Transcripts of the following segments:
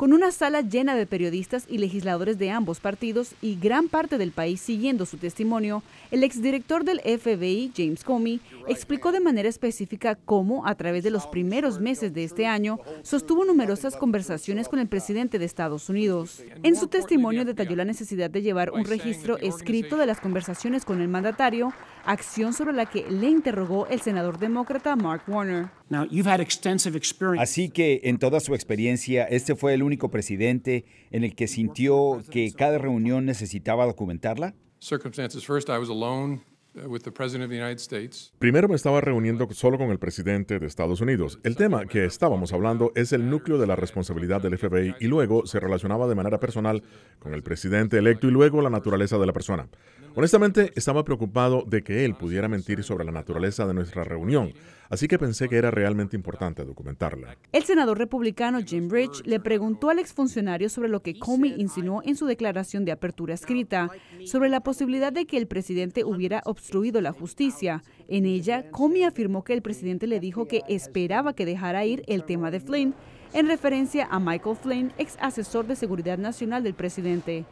con una sala llena de periodistas y legisladores de ambos partidos y gran parte del país siguiendo su testimonio, el exdirector del FBI, James Comey, explicó de manera específica cómo, a través de los primeros meses de este año, sostuvo numerosas conversaciones con el presidente de Estados Unidos. En su testimonio detalló la necesidad de llevar un registro escrito de las conversaciones con el mandatario, acción sobre la que le interrogó el senador demócrata Mark Warner. Así que, en toda su experiencia, este fue el único único presidente en el que sintió que cada reunión necesitaba documentarla? Circumstances. First, I was alone. Uh, Primero me estaba reuniendo solo con el presidente de Estados Unidos. El tema que estábamos hablando es el núcleo de la responsabilidad del FBI y luego se relacionaba de manera personal con el presidente electo y luego la naturaleza de la persona. Honestamente, estaba preocupado de que él pudiera mentir sobre la naturaleza de nuestra reunión, así que pensé que era realmente importante documentarla. El senador republicano Jim Rich le preguntó al exfuncionario sobre lo que Comey insinuó en su declaración de apertura escrita, sobre la posibilidad de que el presidente hubiera obstruido la justicia. En ella, Comey afirmó que el presidente le dijo que esperaba que dejara ir el tema de Flynn, en referencia a Michael Flynn, ex asesor de seguridad nacional del presidente.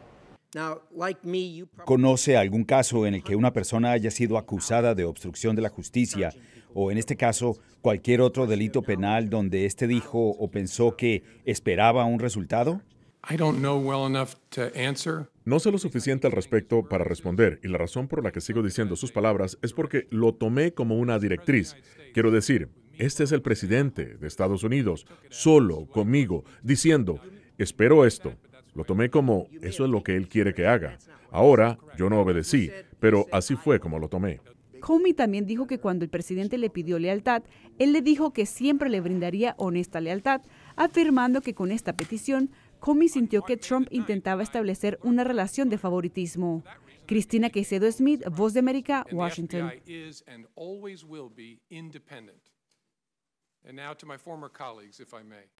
¿Conoce algún caso en el que una persona haya sido acusada de obstrucción de la justicia o en este caso cualquier otro delito penal donde éste dijo o pensó que esperaba un resultado? No sé lo suficiente al respecto para responder y la razón por la que sigo diciendo sus palabras es porque lo tomé como una directriz. Quiero decir, este es el presidente de Estados Unidos, solo, conmigo, diciendo, espero esto. Lo tomé como, eso es lo que él quiere que haga. Ahora, yo no obedecí, pero así fue como lo tomé. Comey también dijo que cuando el presidente le pidió lealtad, él le dijo que siempre le brindaría honesta lealtad, afirmando que con esta petición Comey sintió que Trump intentaba establecer una relación de favoritismo. Cristina Quecedo Smith, Voz de América, Washington.